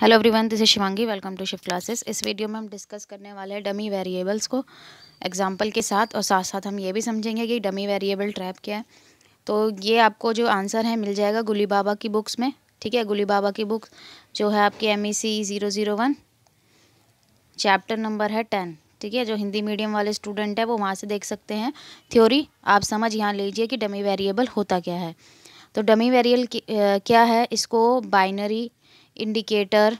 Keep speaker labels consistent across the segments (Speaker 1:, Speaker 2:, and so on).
Speaker 1: hello everyone this is Shivangi welcome to shift classes इस video में हम डिस्कस करने वाले हैं डमी वेरिएबल्स को एग्जांपल के साथ और साथ साथ हम ये भी समझेंगे कि डमी वेरिएबल ट्रैप क्या है तो ये आपको जो आंसर है मिल जाएगा गुली बाबा की बुक्स में ठीक है गुली बाबा की बुक जो है आपकी M E C zero zero one chapter number है टेन ठीक है जो हिंदी मीडियम वाले स्टूडेंट है वो वहाँ से देख सकते हैं थ्योरी आप समझ यहाँ लीजिए कि डमी वेरिएबल होता क्या है तो डमी वेरिएबल क्या है इसको बाइनरी इंडिकेटर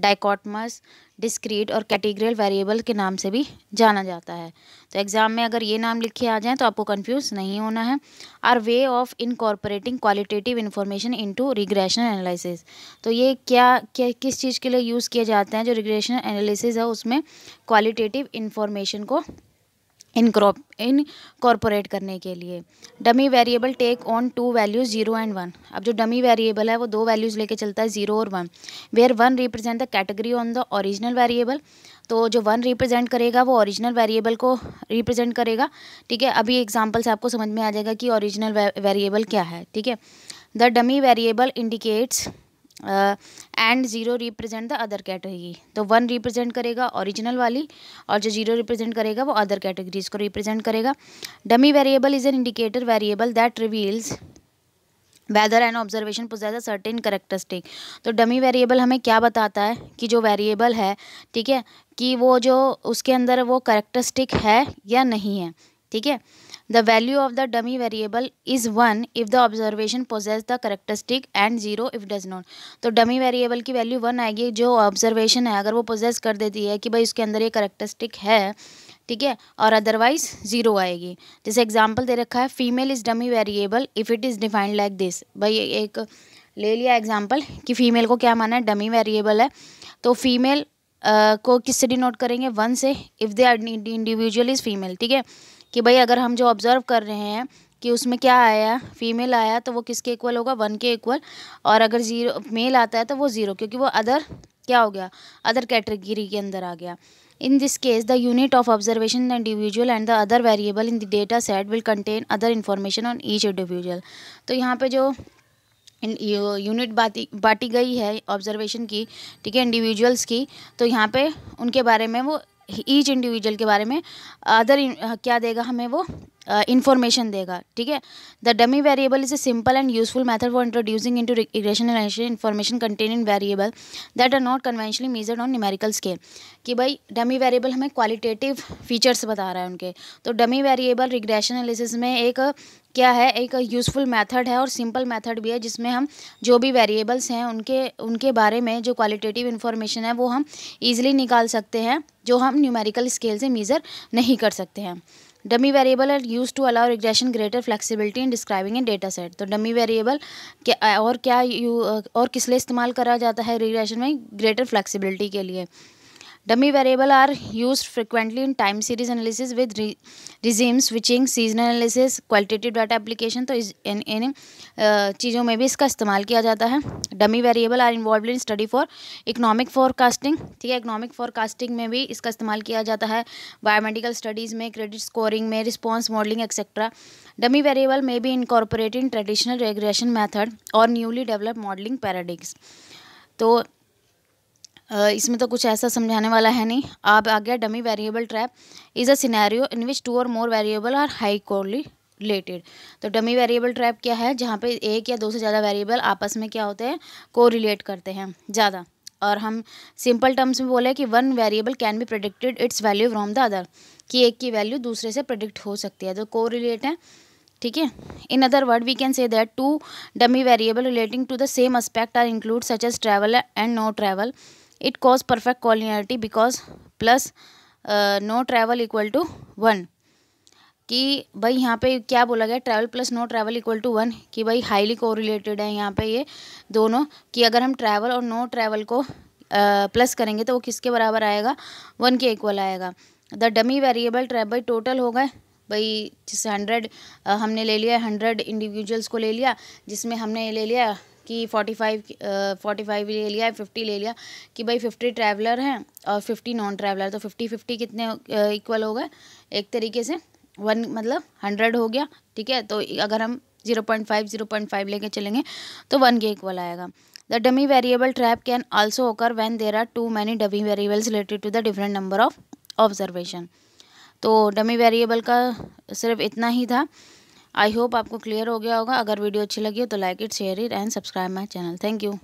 Speaker 1: डाइकॉटमस डिस्क्रीट और कैटेगरियल वेरिएबल के नाम से भी जाना जाता है तो एग्ज़ाम में अगर ये नाम लिखे आ जाएँ तो आपको कन्फ्यूज़ नहीं होना है are way of incorporating qualitative information into regression analysis तो ये क्या क्या किस चीज़ के लिए यूज़ किए जाते हैं जो रिग्रेशन एनालिसिस है उसमें क्वालिटेटिव इन्फॉर्मेशन को इनक्रॉप इनकॉर्पोरेट करने के लिए dummy variable take on two values zero and one अब जो डमी वेरिएबल है वो दो वैल्यूज़ लेके चलता है जीरो और one where one represent the category on the original variable तो जो वन रिप्रेजेंट करेगा वो ओरिजिनल वेरिएबल को रिप्रेजेंट करेगा ठीक है अभी एग्जाम्पल से आपको समझ में आ जाएगा कि ओरिजिनल वेरिएबल क्या है ठीक है the dummy variable indicates and zero represent the other category तो वन रिप्रेजेंट करेगा ओरिजिनल वाली और जो जीरो रिप्रेजेंट करेगा वो अदर कैटेगरीज को रिप्रेजेंट करेगा dummy variable is an indicator variable that reveals whether and observation poses a certain characteristic तो डमी वेरिएबल हमें क्या बताता है कि जो वेरिएबल है ठीक है कि वो जो उसके अंदर वो करेक्टरिस्टिक है या नहीं है ठीक है the value of the dummy variable is one if the observation poses the characteristic and zero if does not तो डमी वेरिएबल की वैल्यू वन आएगी जो ऑब्जर्वेशन है अगर वो पोजेस कर देती है कि भाई उसके अंदर ये करेक्टरिस्टिक है ठीक है और अदरवाइज जीरो आएगी जैसे एग्जाम्पल दे रखा है female is dummy variable if it is defined like this भाई एक ले लिया एग्जाम्पल कि फ़ीमेल को क्या माना है डमी वेरिएबल है तो फीमेल को किससे डिनोट करेंगे वन से if the individual is female ठीक है कि भाई अगर हम जो ऑब्ज़र्व कर रहे हैं कि उसमें क्या आया फीमेल आया तो वो किसके इक्वल होगा वन के इक्वल और अगर ज़ीरो मेल आता है तो वो ज़ीरो क्योंकि वो अदर क्या हो गया अदर कैटेगरी के अंदर आ गया in this case the unit of observation the individual and the other variable in the data set will contain other information on each individual तो यहाँ पे जो यूनिट बाटी बाटी गई है ऑब्जर्वेशन की ठीक है इंडिविजुअल्स की तो यहाँ पे उनके बारे में वो ईच इंडिविजुअल के बारे में अदर uh, क्या देगा हमें वो इन्फॉर्मेशन uh, देगा ठीक है the dummy variable is a simple and useful method for introducing into regression information contain in variable that are not conventionally measured on numerical scale कि भाई डमी वेरिएबल हमें क्वालिटेटिव फीचर्स बता रहा है उनके तो डमी वेरिएबल रिग्रेशन एनालिसिस में एक क्या है एक यूज़फुल मेथड है और सिंपल मेथड भी है जिसमें हम जो भी वेरिएबल्स हैं उनके उनके बारे में जो क्वालिटेटिव इन्फॉर्मेशन है वो हम ईजिली निकाल सकते हैं जो हम न्यूमेरिकल स्केल से मीज़र नहीं कर सकते हैं dummy variable are use to allow regression greater flexibility in describing an data set तो डमी वेरिएबल क्या और क्या यू और किस लिए इस्तेमाल करा जाता है रिग्रेशन में ग्रेटर फ्लेक्सिबिलिटी के लिए dummy variable are use frequently in time series analysis with regime switching switching, analysis qualitative data application तो इन इन uh, चीज़ों में भी इसका इस्तेमाल किया जाता है dummy variable are involve in study for economic forecasting ठीक है इकनॉमिक फोरकास्टिंग में भी इसका इस्तेमाल किया जाता है बायोमेडिकल स्टडीज़ में क्रेडिट स्कोरिंग में response modelling etcetera dummy variable में भी incorporate in traditional regression method और न्यूली डेवलप मॉडलिंग पैराडिक्स तो इसमें तो कुछ ऐसा समझाने वाला है नहीं आप आ गया dummy variable trap is a scenario in which two or more variable are high correlated तो डमी वेरिएबल ट्रैप क्या है जहाँ पे एक या दो से ज़्यादा वेरिएबल आपस में क्या होते हैं को रिलेट करते हैं ज़्यादा और हम सिंपल टर्म्स में बोले कि one variable can be predicted its value from the other कि एक की वैल्यू दूसरे से प्रोडिक्ट हो सकती है तो को रिलेट है ठीक है in other word we can say that two dummy variable relating to the same aspect are include such as travel and no travel it cause perfect collinearity because plus no travel equal to one कि भाई यहाँ पे क्या बोला गया travel plus no travel equal to one कि भाई highly correlated है यहाँ पे ये दोनों कि अगर हम ट्रैवल और नो ट्रैवल को प्लस uh, करेंगे तो वो किसके बराबर आएगा वन के इक्वल आएगा द डमी वेरिएबल ट्रैप भाई टोटल हो गए भाई जिससे हंड्रेड हमने ले लिया हंड्रेड इंडिविजुअल्स को ले लिया जिसमें हमने ले लिया कि फोर्टी फाइव फोर्टी फाइव ले लिया फिफ्टी ले लिया कि भाई फिफ्टी ट्रैवलर हैं और फिफ्टी नॉन ट्रैवलर तो फिफ्टी फिफ्टी कितने इक्वल हो गए एक तरीके से वन मतलब हंड्रेड हो गया ठीक है तो अगर हम zero point five zero point five लेके चलेंगे तो वन के इक्वल आएगा the dummy variable trap can also occur when there are too many dummy variables related to the different number of observation तो डमी वेरिएबल का सिर्फ इतना ही था आई होप आपको क्लियर हो गया होगा अगर वीडियो अच्छी लगी हो तो like it share it and subscribe my channel thank you